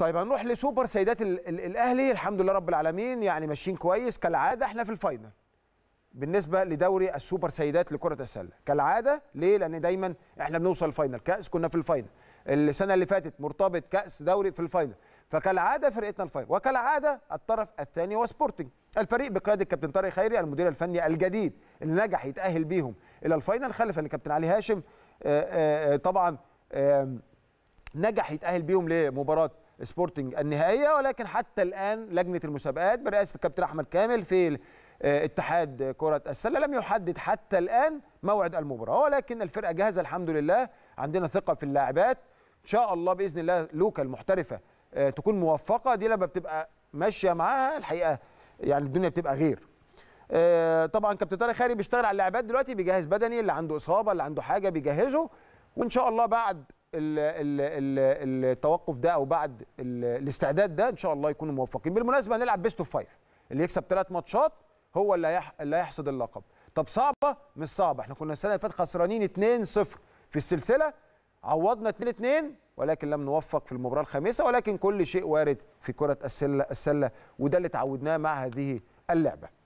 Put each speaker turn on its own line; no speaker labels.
طيب هنروح لسوبر سيدات الـ الـ الاهلي الحمد لله رب العالمين يعني ماشيين كويس كالعاده احنا في الفاينل بالنسبه لدوري السوبر سيدات لكره السله كالعاده ليه لان دايما احنا بنوصل الفاينل كاس كنا في الفاينل السنه اللي فاتت مرتبط كاس دوري في الفاينل فكالعاده فرقتنا الفاينل وكالعاده الطرف الثاني هو سبورتنج الفريق بقياده الكابتن طارق خيري المدير الفني الجديد اللي نجح يتاهل بيهم الى الفاينل ان الكابتن علي هاشم آه، آه، آه، طبعا نجح يتاهل بيهم لمباراه سبورتنج النهائيه ولكن حتى الان لجنه المسابقات برئاسه الكابتن احمد كامل في آه، اتحاد كره السله لم يحدد حتى الان موعد المباراه ولكن الفرقه جاهزه الحمد لله عندنا ثقه في اللاعبات ان شاء الله باذن الله لوكا المحترفه آه، تكون موفقه دي لما بتبقى ماشيه معاها الحقيقه يعني الدنيا بتبقى غير آه، طبعا كابتن طارق خيري بيشتغل على اللاعبات دلوقتي بيجهز بدني اللي عنده اصابه اللي عنده حاجه بيجهزه وان شاء الله بعد التوقف ده او بعد الاستعداد ده ان شاء الله يكونوا موفقين بالمناسبه هنلعب بيست اوف فايف اللي يكسب ثلاث ماتشات هو اللي اللي هيحصد اللقب طب صعبه مش صعبه احنا كنا السنه اللي فاتت خسرانين 2-0 في السلسله عوضنا 2-2 ولكن لم نوفق في المباراه الخامسه ولكن كل شيء وارد في كره السله السله وده اللي تعودناه مع هذه اللعبه